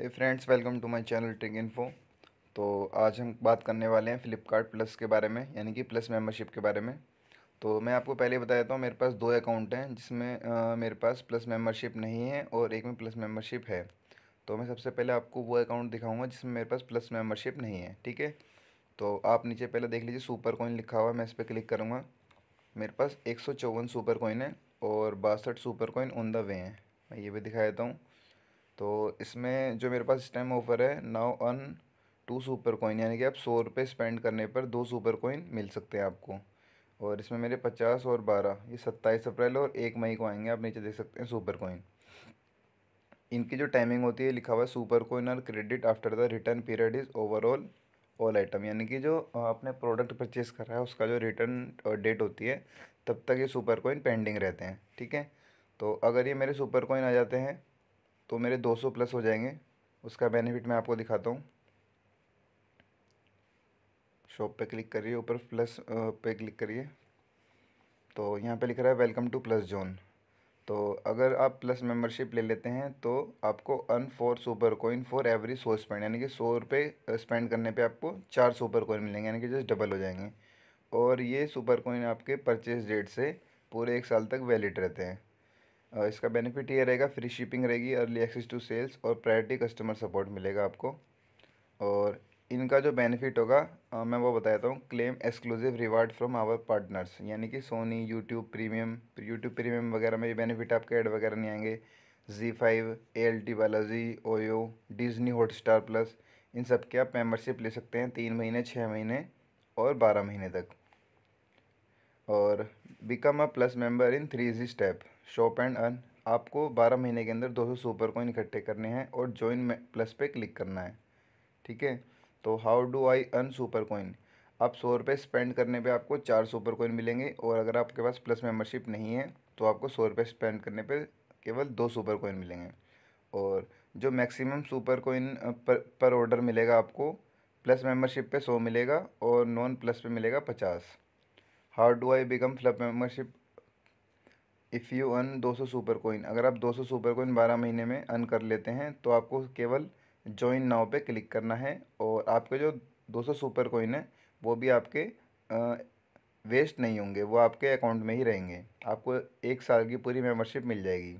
hey friends welcome to my channel tech info तो आज हम बात करने वाले हैं फ़्लिपकार्ट प्लस के बारे में यानी कि प्लस मेंबरशिप के बारे में तो मैं आपको पहले बता देता हूँ मेरे पास दो अकाउंट हैं जिसमें आ, मेरे पास प्लस मेंबरशिप नहीं है और एक में प्लस मेंबरशिप है तो मैं सबसे पहले आपको वो अकाउंट दिखाऊँगा जिसमें मेरे पास प्लस मेम्बरशिप नहीं है ठीक है तो आप नीचे पहले देख लीजिए सुपर कोइन लिखा हुआ है मैं इस पर क्लिक करूँगा मेरे पास एक सुपर कोइन है और बासठ super coin on the way हैं मैं ये भी दिखा देता हूँ तो इसमें जो मेरे पास इस टाइम ऑफ़र है now earn two super coin यानी कि आप सौ रुपये स्पेंड करने पर दो सुपर कॉइन मिल सकते हैं आपको और इसमें मेरे पचास और बारह ये सत्ताईस अप्रैल और एक मई को आएंगे आप नीचे देख सकते हैं सुपर कॉइन इनकी जो टाइमिंग होती है लिखा हुआ है सुपर कॉइन और credit after the return period is overall all item यानी कि जो आपने प्रोडक्ट परचेज करा है उसका जो रिटर्न डेट होती है तब तक ये सुपर कॉइन पेंडिंग रहते हैं ठीक है तो अगर ये मेरे सुपर कॉइन आ जाते हैं तो मेरे 200 प्लस हो जाएंगे उसका बेनिफिट मैं आपको दिखाता हूँ शॉप पे क्लिक करिए ऊपर प्लस पे क्लिक करिए तो यहाँ पे लिख रहा है वेलकम टू प्लस जोन तो अगर आप प्लस मेंबरशिप ले लेते हैं तो आपको earn four super coin for every सो स्पेंड यानी कि सौ रुपये स्पेंड करने पे आपको चार सुपर कोइन मिलेंगे यानी कि जस्ट डबल हो जाएंगे और ये सुपर कोइन आपके परचेज डेट से पूरे एक साल तक वैलिड रहते हैं इसका बेनिफिट ये रहेगा फ्री शिपिंग रहेगी अर्ली एक्सेस टू सेल्स और प्रायोरिटी कस्टमर सपोर्ट मिलेगा आपको और इनका जो बेनिफिट होगा आ, मैं वो बताता हूँ claim exclusive reward from our partners यानी कि Sony YouTube premium YouTube premium वगैरह में ये बेनिफिट आपके ऐड वगैरह नहीं आएंगे Zee five A L T Balaji Oyo Disney Hotstar plus इन सब के आप मेम्बरशिप ले सकते हैं तीन महीने छः महीने और बारह महीने तक और become a plus member in three easy step shop and earn आपको 12 महीने के अंदर 200 सुपर कॉइन इकट्ठे करने हैं और ज्वाइन प्लस पे क्लिक करना है ठीक है तो how do I earn super coin आप सौ रुपये स्पेंड करने पे आपको चार सुपर कॉइन मिलेंगे और अगर आपके पास प्लस मेंबरशिप नहीं है तो आपको सौ रुपये स्पेंड करने पे केवल दो सुपर कॉइन मिलेंगे और जो मैक्सिमम सुपर कॉइन पर पर ऑर्डर मिलेगा आपको प्लस मेंबरशिप पे सौ मिलेगा और नॉन प्लस पे मिलेगा पचास how do I become plus membership if you earn 200 super coin अगर आप 200 सुपर कोइन 12 महीने में अर्न कर लेते हैं तो आपको केवल ज्वाइन नाव पे क्लिक करना है और आपके जो 200 सुपर कोइन है वो भी आपके आ, वेस्ट नहीं होंगे वो आपके अकाउंट में ही रहेंगे आपको एक साल की पूरी मेम्बरशिप मिल जाएगी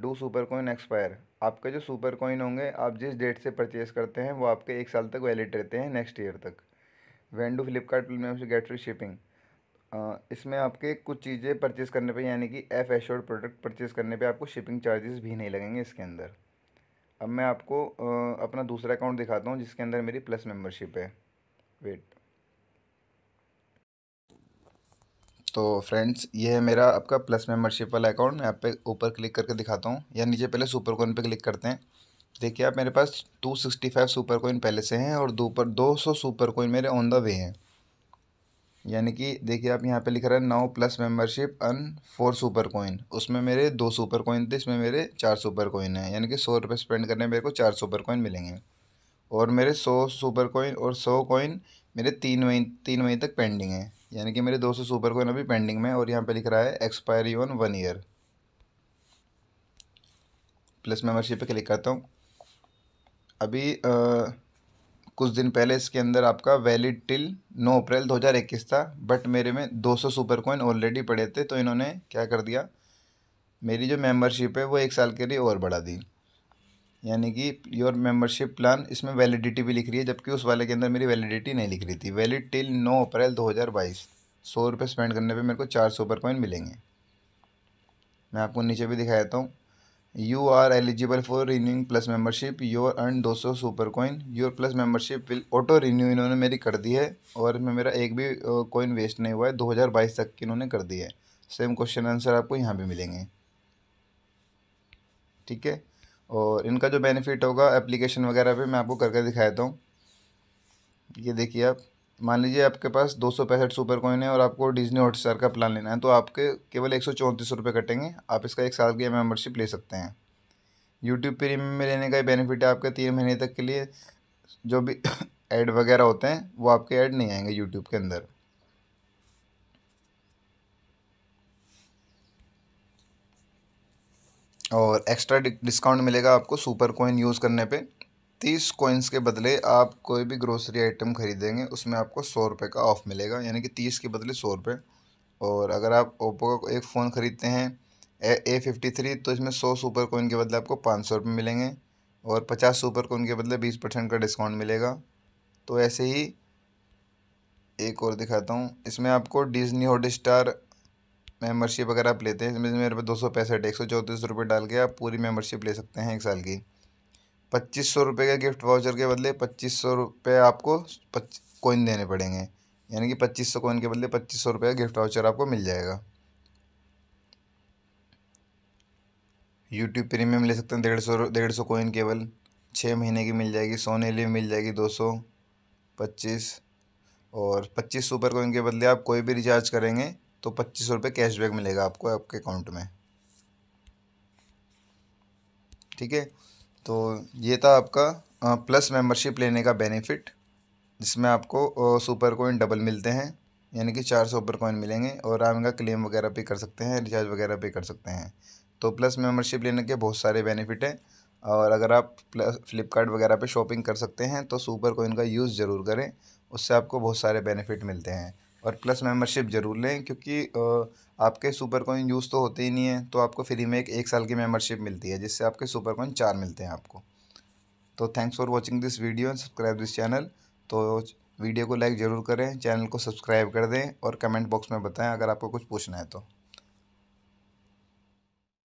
डू सुपर कोइन एक्सपायर आपके जो सुपर कोइन होंगे आप जिस डेट से परचेज करते हैं वो आपके एक साल तक वैलिड रहते हैं नेक्स्ट ईयर तक वेंडू फ्लिपकार्ट में गेट फ्री शिपिंग इसमें आपके कुछ चीज़ें परचेज़ करने पे यानी कि एफ़ एश्योर्ड प्रोडक्ट परचेज़ करने पे आपको शिपिंग चार्जेस भी नहीं लगेंगे इसके अंदर अब मैं आपको अपना दूसरा अकाउंट दिखाता हूँ जिसके अंदर मेरी प्लस मेम्बरशिप है वेट तो फ्रेंड्स ये है मेरा आपका प्लस मेम्बरशिप वाला अकाउंट मैं आप पे ऊपर क्लिक करके दिखाता हूँ या नीचे पहले सुपर कोइन पे क्लिक करते हैं देखिए आप मेरे पास two sixty five super coin पहले से हैं और दो पर दो सौ सुपर कोइन मेरे ऑन द वे हैं यानी कि देखिए आप यहाँ पे लिख रहा है नौ plus membership earn four super coin उसमें मेरे दो सुपर कोइन थे इसमें मेरे चार सुपर कोइन हैं यानी कि सौ रुपये स्पेंड करने मेरे को चार सुपर कोइन मिलेंगे और मेरे सौ सुपर कोइन और सौ कोइन मेरे तीन मई तीन मई तक पेंडिंग है यानी कि मेरे दो सौ सुपर कोइन अभी पेंडिंग में और यहाँ पर लिख रहा है expiry on one year plus membership पर क्लिक करता हूँ अभी आ, कुछ दिन पहले इसके अंदर आपका वैलिड टिल 9 अप्रैल 2021 था बट मेरे में 200 सुपर कोइन ऑलरेडी पड़े थे तो इन्होंने क्या कर दिया मेरी जो मेंबरशिप है वो एक साल के लिए और बढ़ा दी यानी कि योर मेंबरशिप प्लान इसमें वैलिडिटी भी लिख रही है जबकि उस वाले के अंदर मेरी वैलिडिटी नहीं लिख रही थी वैलिड टिल नौ अप्रैल दो हज़ार बाईस सौ रुपये स्पेंड करने पर मेरे को चार सुपर कोइन मिलेंगे मैं आपको नीचे भी दिखा देता हूँ are eligible for renewing plus plus your earn दो 200 super coin your plus membership will auto renew इन्होंने मेरी कर दी है और इसमें मेरा एक भी कोइन वेस्ट नहीं हुआ है 2022 तक की इन्होंने कर दी है सेम क्वेश्चन आंसर आपको यहाँ भी मिलेंगे ठीक है और इनका जो बेनिफिट होगा एप्लीकेशन वगैरह पे मैं आपको करके दिखा देता हूँ ये देखिए आप मान लीजिए आपके पास दो सौ पैंसठ सुपर कॉइन है और आपको डिजनी हॉटस्टार का प्लान लेना है तो आपके केवल एक सौ चौंतीस रुपये कटेंगे आप इसका एक साल की मेम्बरशिप ले सकते हैं यूट्यूब प्रीमियम में लेने का ही बेनिफिट है आपके तीन महीने तक के लिए जो भी ऐड वगैरह होते हैं वो आपके ऐड नहीं आएंगे यूट्यूब के अंदर और एक्स्ट्रा डिस्काउंट मिलेगा आपको सुपर कोइन यूज़ करने पर तीस कोइंस के बदले आप कोई भी ग्रोसरी आइटम खरीदेंगे उसमें आपको सौ रुपये का ऑफ़ मिलेगा यानी कि तीस के बदले सौ रुपये और अगर आप ओप्पो का एक फ़ोन ख़रीदते हैं ए फिफ्टी थ्री तो इसमें सौ सुपर कोइन के बदले आपको पाँच सौ रुपये मिलेंगे और पचास सुपर कोइन के बदले बीस परसेंट का डिस्काउंट मिलेगा तो ऐसे ही एक और दिखाता हूँ इसमें आपको डिजनी हॉट स्टार मेम्बरशिप अगर आप लेते हैं इसमें मेरे पे दो सौ पैंसठ एक सौ चौंतीस रुपये डाल के आप पूरी मेम्बरशिप ले सकते हैं एक साल की पच्चीस सौ रुपये का गिफ्ट वाउचर के बदले पच्चीस सौ रुपये आपको कोइन देने पड़ेंगे यानी कि पच्चीस सौ कोइन के बदले पच्चीस सौ रुपये का गिफ्ट वाउचर आपको मिल जाएगा यूट्यूब प्रीमियम ले सकते हैं डेढ़ सौ डेढ़ सौ कोइन केवल छः महीने की मिल जाएगी सोने लिए मिल जाएगी दो सौ पच्चीस और पच्चीस सुपर कोइन के बदले आप कोई भी रिचार्ज करेंगे तो पच्चीस सौ रुपये कैशबैक मिलेगा आपको आपके अकाउंट में ठीक है तो ये था आपका प्लस मेंबरशिप लेने का बेनिफिट जिसमें आपको सुपर कोइन डबल मिलते हैं यानी कि चार सुपर कोइन मिलेंगे और आप इनका क्लेम वगैरह भी कर सकते हैं रिचार्ज वगैरह भी कर सकते हैं तो प्लस मेंबरशिप लेने के बहुत सारे बेनिफिट हैं और अगर आप प्लस फ्लिपकार्ट वगैरह पे शॉपिंग कर सकते हैं तो सुपर कोइन का यूज़ ज़रूर करें उससे आपको बहुत सारे बेनिफिट मिलते हैं और प्लस मेम्बरशिप ज़रूर लें क्योंकि आपके सुपर कॉइन यूज़ तो होते ही नहीं है तो आपको फ्री में एक एक साल की मेम्बरशिप मिलती है जिससे आपके सुपर कॉइन चार मिलते हैं आपको तो thanks for watching this video and subscribe this channel तो वीडियो को लाइक ज़रूर करें चैनल को सब्सक्राइब कर दें और कमेंट बॉक्स में बताएं अगर आपको कुछ पूछना है तो